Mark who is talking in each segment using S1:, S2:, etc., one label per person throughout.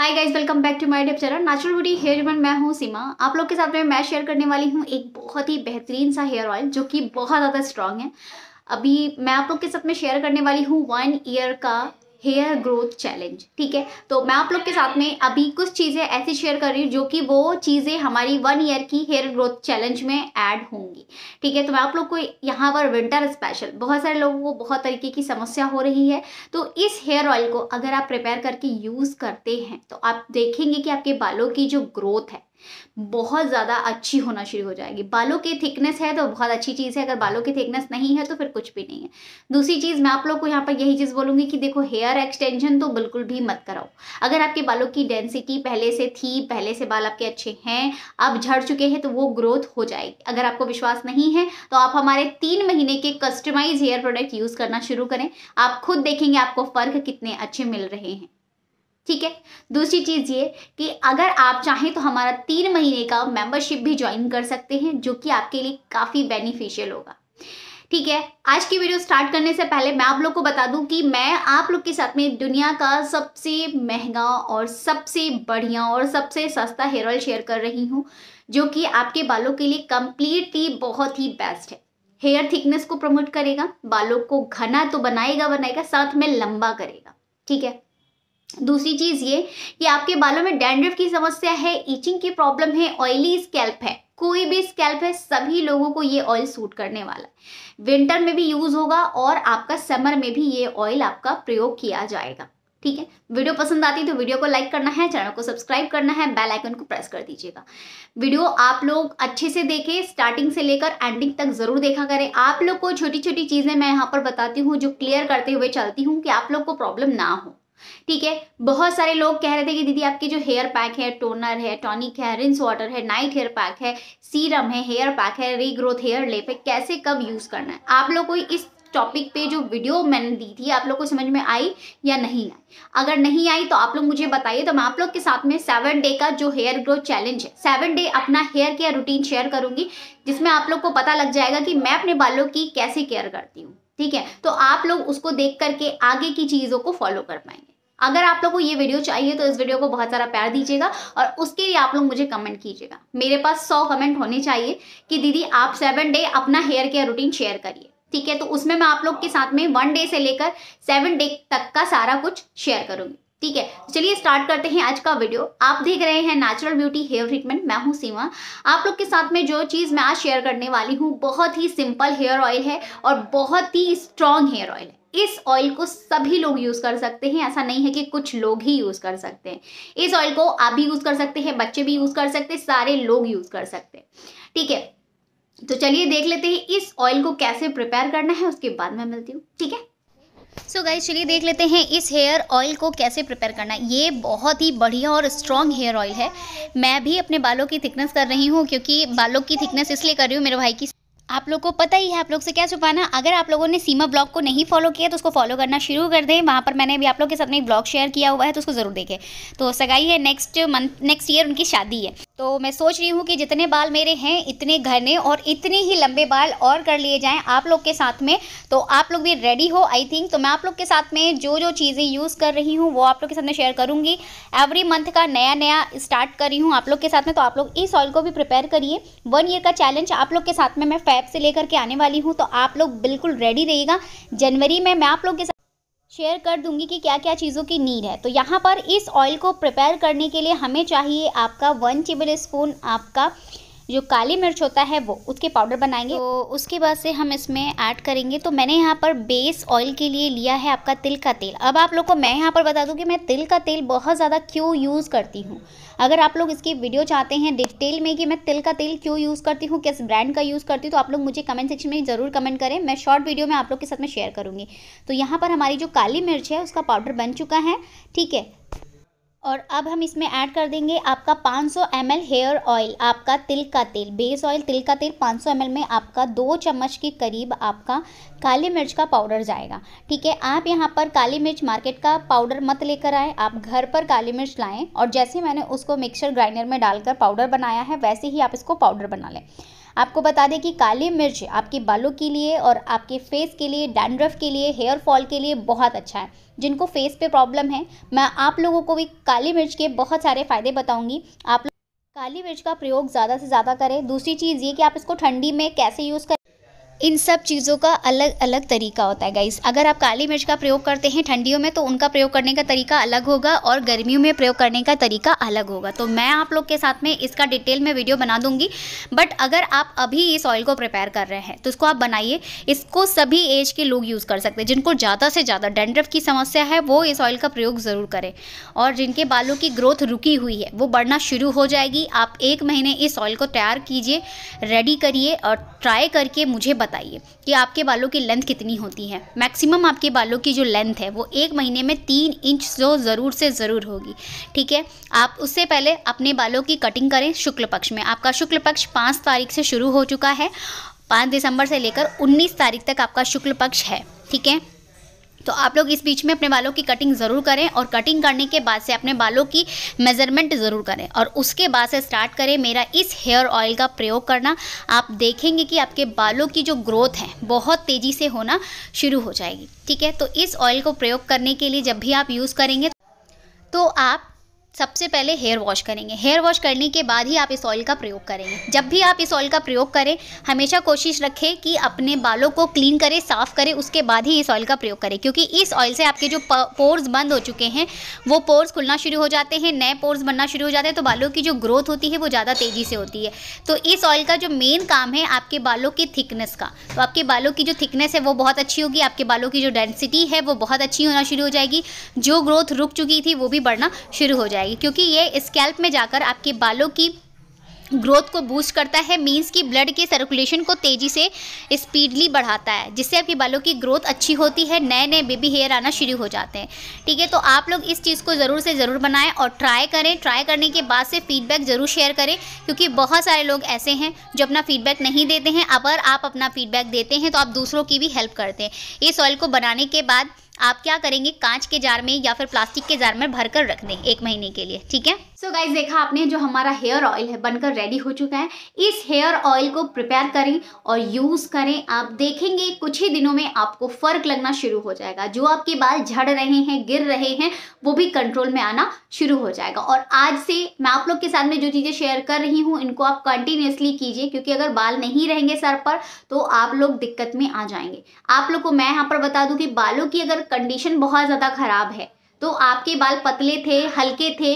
S1: hi guys welcome back to my dip channel natural beauty hair रिमन मैं हूँ सीमा आप लोग के साथ में मैं शेयर करने वाली हूँ एक बहुत ही बेहतरीन सा हेयर ऑयल जो कि बहुत ज़्यादा स्ट्रॉन्ग है अभी मैं आप लोग के साथ में शेयर करने वाली हूँ वन ईयर का हेयर ग्रोथ चैलेंज ठीक है तो मैं आप लोग के साथ में अभी कुछ चीज़ें ऐसी शेयर कर रही हूँ जो कि वो चीज़ें हमारी वन ईयर की हेयर ग्रोथ चैलेंज में ऐड होंगी ठीक है तो मैं आप लोग को यहाँ पर विंटर स्पेशल बहुत सारे लोगों को बहुत तरीके की समस्या हो रही है तो इस हेयर ऑयल को अगर आप प्रिपेयर करके यूज़ करते हैं तो आप देखेंगे कि आपके बालों की जो ग्रोथ है बहुत ज़्यादा अच्छी होना शुरू हो जाएगी बालों की थिकनेस है तो बहुत अच्छी चीज़ है अगर बालों की थिकनेस नहीं है तो फिर कुछ भी नहीं है दूसरी चीज़ मैं आप लोग को यहाँ पर यही चीज़ बोलूँगी कि देखो हेयर एक्सटेंशन तो बिल्कुल भी मत कराओ अगर आपके बालों की डेंसिटी पहले से थी पहले से बाल आपके अच्छे हैं आप झड़ चुके हैं तो वो ग्रोथ हो जाएगी अगर आपको विश्वास नहीं है तो आप हमारे तीन महीने के कस्टमाइज हेयर प्रोडक्ट यूज़ करना शुरू करें आप खुद देखेंगे आपको फ़र्क कितने अच्छे मिल रहे हैं ठीक है दूसरी चीज़ ये कि अगर आप चाहें तो हमारा तीन महीने का मेंबरशिप भी ज्वाइन कर सकते हैं जो कि आपके लिए काफ़ी बेनिफिशियल होगा ठीक है आज की वीडियो स्टार्ट करने से पहले मैं आप लोग को बता दूं कि मैं आप लोग के साथ में दुनिया का सबसे महंगा और सबसे बढ़िया और सबसे सस्ता हेयर ऑयल शेयर कर रही हूं जो कि आपके बालों के लिए कम्प्लीटली बहुत ही बेस्ट है हेयर थिकनेस को प्रमोट करेगा बालों को घना तो बनाएगा बनाएगा साथ में लंबा करेगा ठीक है दूसरी चीज़ ये कि आपके बालों में डैंड्रिफ की समस्या है ईचिंग की प्रॉब्लम है ऑयली स्कैल्प है कोई भी स्कैल्प है सभी लोगों को ये ऑयल सूट करने वाला है विंटर में भी यूज़ होगा और आपका समर में भी ये ऑयल आपका प्रयोग किया जाएगा ठीक है वीडियो पसंद आती तो वीडियो को लाइक करना है चैनल को सब्सक्राइब करना है बेल आइकन को प्रेस कर दीजिएगा वीडियो आप लोग अच्छे से देखें स्टार्टिंग से लेकर एंडिंग तक ज़रूर देखा करें आप लोग को छोटी छोटी चीज़ें मैं यहाँ पर बताती हूँ जो क्लियर करते हुए चलती हूँ कि आप लोग को प्रॉब्लम ना हो ठीक है बहुत सारे लोग कह रहे थे कि दीदी आपके जो हेयर पैक है टोनर है टॉनिक है रिंस वाटर है नाइट हेयर पैक है सीरम है हेयर पैक है रीग्रोथ हेयर लेप है कैसे कब यूज़ करना है आप लोग को इस टॉपिक पे जो वीडियो मैंने दी थी आप लोग को समझ में आई या नहीं आई अगर नहीं आई तो आप लोग मुझे बताइए तो मैं आप लोग के साथ में सेवन डे का जो हेयर ग्रोथ चैलेंज है सेवन डे अपना हेयर केयर रूटीन शेयर करूंगी जिसमें आप लोग को पता लग जाएगा कि मैं अपने बालों की कैसे केयर करती हूँ ठीक है तो आप लोग उसको देख करके आगे की चीज़ों को फॉलो कर पाएंगे अगर आप लोग को ये वीडियो चाहिए तो इस वीडियो को बहुत सारा प्यार दीजिएगा और उसके लिए आप लोग मुझे कमेंट कीजिएगा मेरे पास सौ कमेंट होने चाहिए कि दीदी आप सेवन डे अपना हेयर केयर रूटीन शेयर करिए ठीक है तो उसमें मैं आप लोग के साथ में वन डे से लेकर सेवन डे तक का सारा कुछ शेयर करूंगी ठीक है चलिए स्टार्ट करते हैं आज का वीडियो आप देख रहे हैं नेचुरल ब्यूटी हेयर ट्रीटमेंट मैं हूं सीमा आप लोग के साथ में जो चीज़ मैं आज शेयर करने वाली हूँ बहुत ही सिंपल हेयर ऑयल है और बहुत ही स्ट्रांग हेयर ऑयल है इस ऑयल को सभी लोग यूज़ कर सकते हैं ऐसा नहीं है कि कुछ लोग ही यूज़ कर सकते हैं इस ऑयल को आप भी यूज़ कर सकते हैं बच्चे भी यूज़ कर सकते हैं सारे लोग यूज़ कर सकते हैं ठीक है तो चलिए देख लेते हैं इस ऑयल को कैसे प्रिपेयर करना है उसके बाद मैं मिलती हूँ ठीक है सो so गाइज चलिए देख लेते हैं इस हेयर ऑयल को कैसे प्रिपेयर करना है ये बहुत ही बढ़िया और स्ट्रॉन्ग हेयर ऑयल है मैं भी अपने बालों की थिकनेस कर रही हूँ क्योंकि बालों की थिकनेस इसलिए कर रही हूँ मेरे भाई की आप लोग को पता ही है आप लोग से क्या छुपाना अगर आप लोगों ने सीमा ब्लॉग को नहीं फॉलो किया तो उसको फॉलो करना शुरू कर दें वहाँ पर मैंने भी आप लोग के साथ में ब्लॉग शेयर किया हुआ है तो उसको ज़रूर देखें तो सगाई है नेक्स्ट मंथ नेक्स्ट ईयर उनकी शादी है तो मैं सोच रही हूँ कि जितने बाल मेरे हैं इतने घने और इतने ही लंबे बाल और कर लिए जाएं आप लोग के साथ में तो आप लोग भी रेडी हो आई थिंक तो मैं आप लोग के साथ में जो जो चीज़ें यूज़ कर रही हूँ वो आप लोग के साथ में शेयर करूँगी एवरी मंथ का नया नया स्टार्ट कर रही हूँ आप लोग के साथ में तो आप लोग इस ऑयल को भी प्रिपेयर करिए वन ईयर का चैलेंज आप लोग के साथ में मैं फैब से लेकर के आने वाली हूँ तो आप लोग बिल्कुल रेडी रहिएगा जनवरी में मैं आप लोग के साथ शेयर कर दूंगी कि क्या क्या चीज़ों की नीड है तो यहाँ पर इस ऑयल को प्रिपेयर करने के लिए हमें चाहिए आपका वन टेबल स्पून आपका जो काली मिर्च होता है वो उसके पाउडर बनाएंगे तो उसके बाद से हम इसमें ऐड करेंगे तो मैंने यहाँ पर बेस ऑयल के लिए लिया है आपका तिल का तेल अब आप लोग को मैं यहाँ पर बता दूँ कि मैं तिल का तेल बहुत ज़्यादा क्यों यूज़ करती हूँ अगर आप लोग इसकी वीडियो चाहते हैं डिटेल में कि मैं तिल का तेल क्यों यूज़ करती हूँ किस ब्रांड का यूज़ करती हूँ तो आप लोग मुझे कमेंट सेक्शन में ज़रूर कमेंट करें मैं शॉर्ट वीडियो में आप लोग के साथ में शेयर करूँगी तो यहाँ पर हमारी जो काली मिर्च है उसका पाउडर बन चुका है ठीक है और अब हम इसमें ऐड कर देंगे आपका 500 सौ हेयर ऑयल आपका तिल का तेल बेस ऑयल तिल का तेल 500 सौ में आपका दो चम्मच के करीब आपका काली मिर्च का पाउडर जाएगा ठीक है आप यहाँ पर काली मिर्च मार्केट का पाउडर मत लेकर आए आप घर पर काली मिर्च लाएँ और जैसे मैंने उसको मिक्सर ग्राइंडर में डालकर पाउडर बनाया है वैसे ही आप इसको पाउडर बना लें आपको बता दें कि काली मिर्च आपके बालों के लिए और आपके फेस के लिए डैंड्रफ के लिए हेयर फॉल के लिए बहुत अच्छा है जिनको फेस पे प्रॉब्लम है मैं आप लोगों को भी काली मिर्च के बहुत सारे फ़ायदे बताऊंगी आप काली मिर्च का प्रयोग ज़्यादा से ज़्यादा करें दूसरी चीज़ ये कि आप इसको ठंडी में कैसे यूज़ करें इन सब चीज़ों का अलग अलग तरीका होता है गाइस अगर आप काली मिर्च का प्रयोग करते हैं ठंडियों में तो उनका प्रयोग करने का तरीका अलग होगा और गर्मियों में प्रयोग करने का तरीका अलग होगा तो मैं आप लोग के साथ में इसका डिटेल में वीडियो बना दूंगी बट अगर आप अभी इस ऑयल को प्रिपेयर कर रहे हैं तो इसको आप बनाइए इसको सभी एज के लोग यूज़ कर सकते हैं जिनको ज़्यादा से ज़्यादा डेंड्रफ की समस्या है वो इस ऑयल का प्रयोग ज़रूर करें और जिनके बालों की ग्रोथ रुकी हुई है वो बढ़ना शुरू हो जाएगी आप एक महीने इस ऑयल को तैयार कीजिए रेडी करिए और ट्राई करके मुझे बता बताइए कि आपके बालों की लेंथ कितनी होती है मैक्सिमम आपके बालों की जो लेंथ है वो एक महीने में तीन इंच जो तो ज़रूर से ज़रूर होगी ठीक है आप उससे पहले अपने बालों की कटिंग करें शुक्ल पक्ष में आपका शुक्ल पक्ष पाँच तारीख से शुरू हो चुका है पाँच दिसंबर से लेकर उन्नीस तारीख तक आपका शुक्ल पक्ष है ठीक है तो आप लोग इस बीच में अपने बालों की कटिंग ज़रूर करें और कटिंग करने के बाद से अपने बालों की मेज़रमेंट ज़रूर करें और उसके बाद से स्टार्ट करें मेरा इस हेयर ऑयल का प्रयोग करना आप देखेंगे कि आपके बालों की जो ग्रोथ है बहुत तेज़ी से होना शुरू हो जाएगी ठीक है तो इस ऑयल को प्रयोग करने के लिए जब भी आप यूज़ करेंगे तो आप सबसे पहले हेयर वॉश करेंगे हेयर वॉश करने के बाद ही आप इस ऑयल का प्रयोग करेंगे जब भी आप इस ऑयल का प्रयोग करें हमेशा कोशिश रखें कि अपने बालों को क्लीन करें साफ़ करें उसके बाद ही इस ऑयल का प्रयोग करें क्योंकि इस ऑयल से आपके जो पोर्स बंद हो चुके हैं वो पोर्स खुलना शुरू हो जाते हैं नए पोर्स बनना शुरू हो जाते हैं तो बालों की जो ग्रोथ होती है वो ज़्यादा तेज़ी से होती है तो इस ऑयल का जो मेन काम है आपके बालों की थिकनेस का तो आपके बालों की जो थिकनेस है वो बहुत अच्छी होगी आपके बालों की जो डेंसिटी है वो बहुत अच्छी होना शुरू हो जाएगी जो ग्रोथ रुक चुकी थी वो भी बढ़ना शुरू हो जाएगी जाएगी क्योंकि ये स्कैल्प में जाकर आपके बालों की ग्रोथ को बूस्ट करता है मीन्स कि ब्लड के सर्कुलेशन को तेज़ी से स्पीडली बढ़ाता है जिससे आपके बालों की ग्रोथ अच्छी होती है नए नए बेबी हेयर आना शुरू हो जाते हैं ठीक है तो आप लोग इस चीज़ को ज़रूर से ज़रूर बनाएं और ट्राई करें ट्राई करने के बाद से फीडबैक ज़रूर शेयर करें क्योंकि बहुत सारे लोग ऐसे हैं जो अपना फीडबैक नहीं देते हैं अगर आप अपना फीडबैक देते हैं तो आप दूसरों की भी हेल्प करते हैं इस ऑयल को बनाने के बाद आप क्या करेंगे कांच के जार में या फिर प्लास्टिक के जार में भरकर रख दें एक महीने के लिए ठीक है सो so गाइज देखा आपने जो हमारा हेयर ऑयल है बनकर रेडी हो चुका है इस हेयर ऑयल को प्रिपेयर करें और यूज करें आप देखेंगे कुछ ही दिनों में आपको फर्क लगना शुरू हो जाएगा जो आपके बाल झड़ रहे हैं गिर रहे हैं वो भी कंट्रोल में आना शुरू हो जाएगा और आज से मैं आप लोग के साथ में जो चीजें शेयर कर रही हूँ इनको आप कंटिन्यूसली कीजिए क्योंकि अगर बाल नहीं रहेंगे सर पर तो आप लोग दिक्कत में आ जाएंगे आप लोग को मैं यहाँ पर बता दू कि बालों की अगर कंडीशन बहुत ज़्यादा ख़राब है तो आपके बाल पतले थे हल्के थे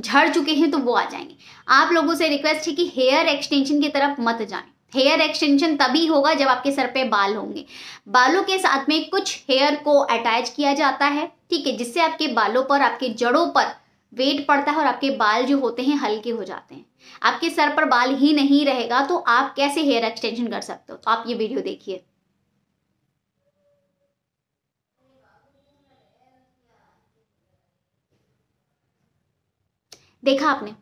S1: झड़ चुके हैं तो वो आ जाएंगे आप लोगों से रिक्वेस्ट है कि हेयर एक्सटेंशन की तरफ मत जाएं हेयर एक्सटेंशन तभी होगा जब आपके सर पे बाल होंगे बालों के साथ में कुछ हेयर को अटैच किया जाता है ठीक है जिससे आपके बालों पर आपके जड़ों पर वेट पड़ता है और आपके बाल जो होते हैं हल्के हो जाते हैं आपके सर पर बाल ही नहीं रहेगा तो आप कैसे हेयर एक्सटेंशन कर सकते हो तो आप ये वीडियो देखिए देखा आपने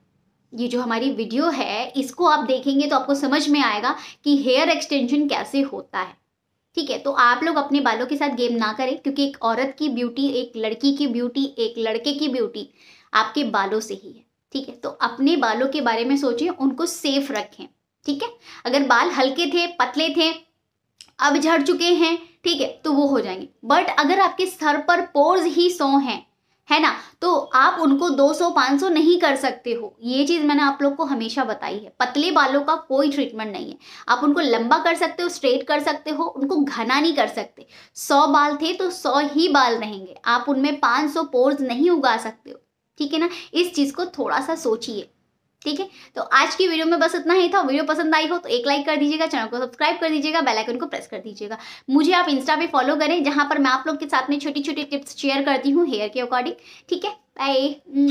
S1: ये जो हमारी वीडियो है इसको आप देखेंगे तो आपको समझ में आएगा कि हेयर एक्सटेंशन कैसे होता है ठीक है तो आप लोग अपने बालों के साथ गेम ना करें क्योंकि एक औरत की ब्यूटी एक लड़की की ब्यूटी एक लड़के की ब्यूटी आपके बालों से ही है ठीक है तो अपने बालों के बारे में सोचें उनको सेफ रखें ठीक है अगर बाल हल्के थे पतले थे अब झड़ चुके हैं ठीक है तो वो हो जाएंगे बट अगर आपके सर पर पोर्स ही सौ हैं है ना तो आप उनको 200 500 नहीं कर सकते हो ये चीज़ मैंने आप लोग को हमेशा बताई है पतले बालों का कोई ट्रीटमेंट नहीं है आप उनको लंबा कर सकते हो स्ट्रेट कर सकते हो उनको घना नहीं कर सकते 100 बाल थे तो 100 ही बाल रहेंगे आप उनमें 500 पोर्स नहीं उगा सकते हो ठीक है ना इस चीज़ को थोड़ा सा सोचिए ठीक है तो आज की वीडियो में बस इतना ही था वीडियो पसंद आई हो तो एक लाइक कर दीजिएगा चैनल को सब्सक्राइब कर दीजिएगा बेल आइकन को प्रेस कर दीजिएगा मुझे आप इंस्टा पे फॉलो करें जहां पर मैं आप लोग के साथ में छोटी छोटी टिप्स शेयर करती हूँ हेयर के अकॉर्डिंग ठीक है बाय